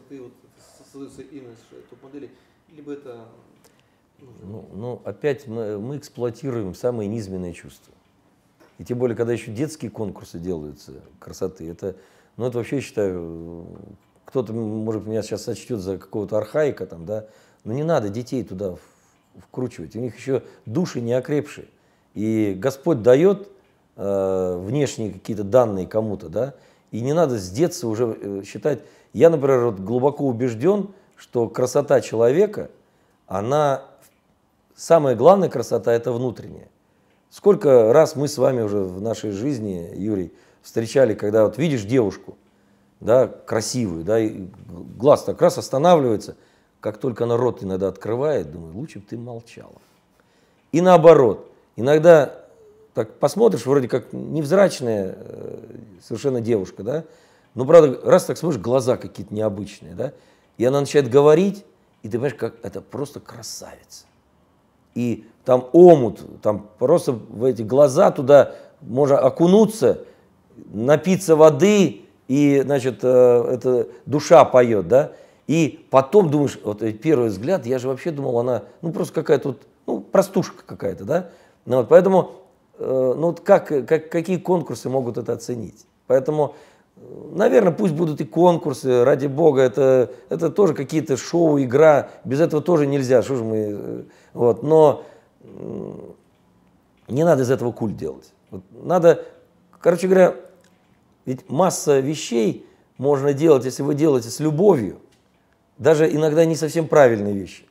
красоты, вот создается имидж топ-модели, либо это... Ну, ну, опять мы, мы эксплуатируем самые низменные чувства. И тем более, когда еще детские конкурсы делаются красоты, это, ну, это вообще, я считаю, кто-то, может, меня сейчас сочтет за какого-то архаика, там, да, но не надо детей туда вкручивать. У них еще души не окрепшие. И Господь дает э, внешние какие-то данные кому-то, да, и не надо с детства уже э, считать. Я, например, вот глубоко убежден, что красота человека, она самая главная красота это внутренняя. Сколько раз мы с вами уже в нашей жизни, Юрий, встречали, когда вот видишь девушку, да, красивую, да, и глаз так раз останавливается, как только она рот иногда открывает, думаю, лучше бы ты молчала. И наоборот, иногда так посмотришь, вроде как невзрачная э, совершенно девушка, да, но правда, раз так смотришь, глаза какие-то необычные, да, и она начинает говорить, и ты понимаешь, как это просто красавица. И там омут, там просто в эти глаза туда можно окунуться, напиться воды, и, значит, э, это душа поет, да, и потом думаешь, вот э, первый взгляд, я же вообще думал, она, ну, просто какая-то вот, ну, простушка какая-то, да, ну, вот поэтому Э, ну как, как, какие конкурсы могут это оценить? Поэтому, э, наверное, пусть будут и конкурсы, ради бога, это, это тоже какие-то шоу, игра, без этого тоже нельзя, что же мы, э, вот, но не надо из этого культ делать. Вот, надо, короче говоря, ведь масса вещей можно делать, если вы делаете с любовью, даже иногда не совсем правильные вещи,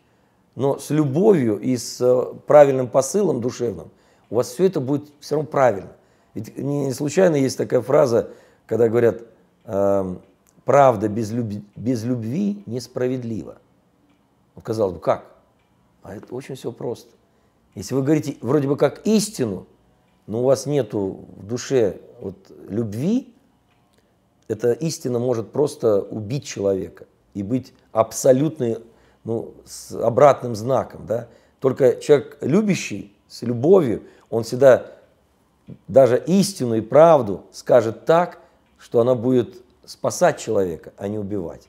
но с любовью и с правильным посылом душевным – у вас все это будет все равно правильно. Ведь не случайно есть такая фраза, когда говорят, эм, правда без, люб... без любви несправедлива. Ну, казалось бы, как? А это очень все просто. Если вы говорите вроде бы как истину, но у вас нету в душе вот любви, эта истина может просто убить человека и быть абсолютной, ну, с обратным знаком. Да? Только человек любящий, с любовью, он всегда даже истину и правду скажет так, что она будет спасать человека, а не убивать.